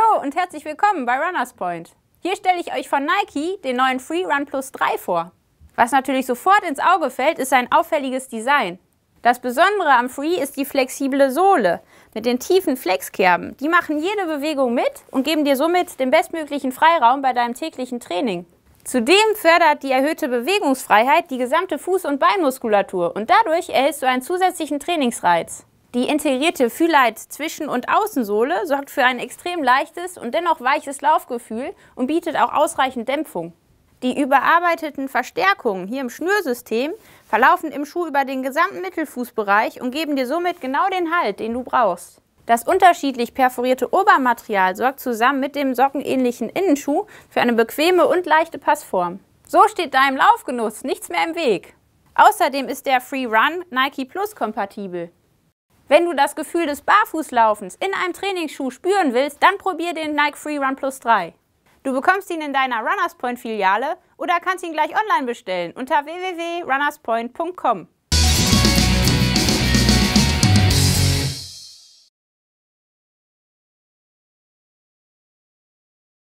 Hallo und herzlich willkommen bei Runners Point. Hier stelle ich euch von Nike den neuen Free Run Plus 3 vor. Was natürlich sofort ins Auge fällt, ist sein auffälliges Design. Das Besondere am Free ist die flexible Sohle mit den tiefen Flexkerben. Die machen jede Bewegung mit und geben dir somit den bestmöglichen Freiraum bei deinem täglichen Training. Zudem fördert die erhöhte Bewegungsfreiheit die gesamte Fuß- und Beinmuskulatur und dadurch erhältst du einen zusätzlichen Trainingsreiz. Die integrierte Fühleit Zwischen- und Außensohle sorgt für ein extrem leichtes und dennoch weiches Laufgefühl und bietet auch ausreichend Dämpfung. Die überarbeiteten Verstärkungen hier im Schnürsystem verlaufen im Schuh über den gesamten Mittelfußbereich und geben dir somit genau den Halt, den du brauchst. Das unterschiedlich perforierte Obermaterial sorgt zusammen mit dem sockenähnlichen Innenschuh für eine bequeme und leichte Passform. So steht deinem Laufgenuss nichts mehr im Weg. Außerdem ist der Free Run Nike Plus kompatibel. Wenn du das Gefühl des Barfußlaufens in einem Trainingsschuh spüren willst, dann probier den Nike Free Run Plus 3. Du bekommst ihn in deiner Runners Point Filiale oder kannst ihn gleich online bestellen unter www.runnerspoint.com.